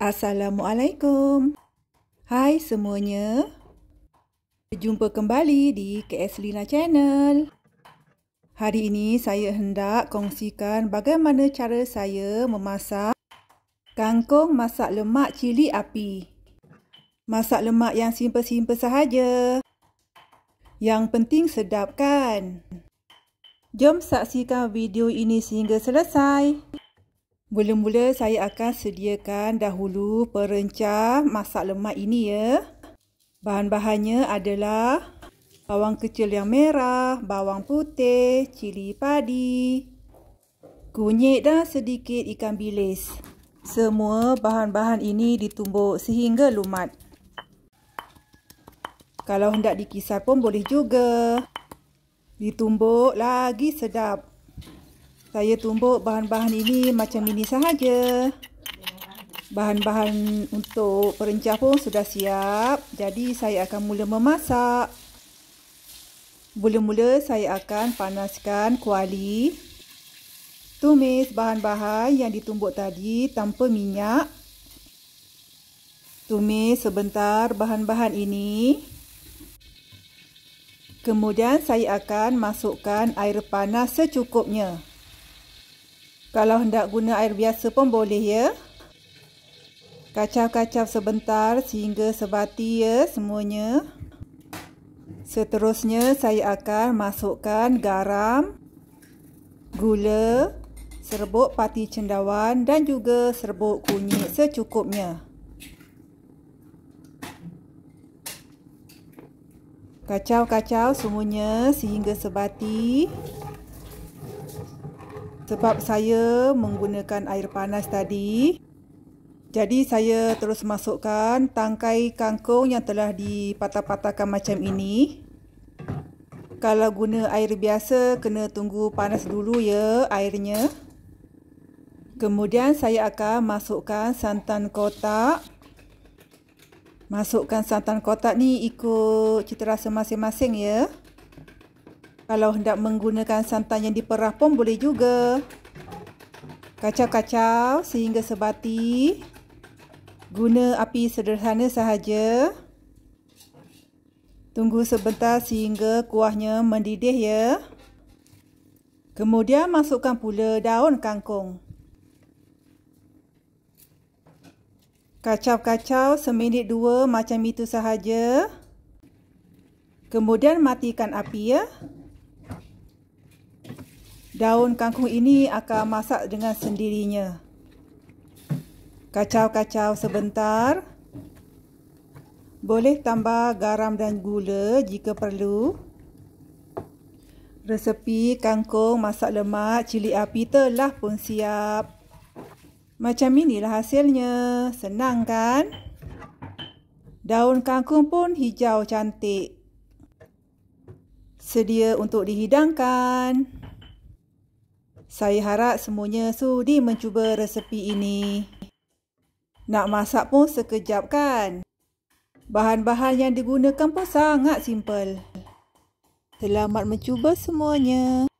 Assalamualaikum. Hai semuanya. Berjumpa kembali di KS Lina Channel. Hari ini saya hendak kongsikan bagaimana cara saya memasak kangkung masak lemak cili api. Masak lemak yang simple-simple sahaja. Yang penting sedap kan? Jom saksikan video ini sehingga selesai. Mula-mula saya akan sediakan dahulu perencah masak lemak ini ya. Bahan-bahannya adalah bawang kecil yang merah, bawang putih, cili padi, kunyit dan sedikit ikan bilis. Semua bahan-bahan ini ditumbuk sehingga lumat. Kalau hendak dikisar pun boleh juga. Ditumbuk lagi sedap. Saya tumbuk bahan-bahan ini macam ini sahaja. Bahan-bahan untuk perencah pun sudah siap. Jadi saya akan mula memasak. Mula-mula saya akan panaskan kuali. Tumis bahan-bahan yang ditumbuk tadi tanpa minyak. Tumis sebentar bahan-bahan ini. Kemudian saya akan masukkan air panas secukupnya. Kalau hendak guna air biasa pun boleh ya. Kacau-kacau sebentar sehingga sebati ya semuanya. Seterusnya saya akan masukkan garam, gula, serbuk pati cendawan dan juga serbuk kunyit secukupnya. Kacau-kacau semuanya sehingga sebati sebab saya menggunakan air panas tadi. Jadi saya terus masukkan tangkai kangkung yang telah dipatah-patahkan macam ini. Kalau guna air biasa, kena tunggu panas dulu ya airnya. Kemudian saya akan masukkan santan kotak. Masukkan santan kotak ni ikut citarasa masing -masing, ya. Kalau hendak menggunakan santan yang diperah pun boleh juga. Kacau-kacau sehingga sebati. Guna api sederhana sahaja. Tunggu sebentar sehingga kuahnya mendidih ya. Kemudian masukkan pula daun kangkung. Kacau-kacau seminit dua macam itu sahaja. Kemudian matikan api ya. Daun kangkung ini akan masak dengan sendirinya. Kacau-kacau sebentar. Boleh tambah garam dan gula jika perlu. Resepi kangkung masak lemak cili api telah pun siap. Macam inilah hasilnya. Senang kan? Daun kangkung pun hijau cantik. Sedia untuk dihidangkan. Saya harap semuanya sudi mencuba resepi ini. Nak masak pun sekejap kan? Bahan-bahan yang digunakan pun sangat simple. Selamat mencuba semuanya.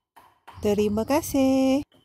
Terima kasih.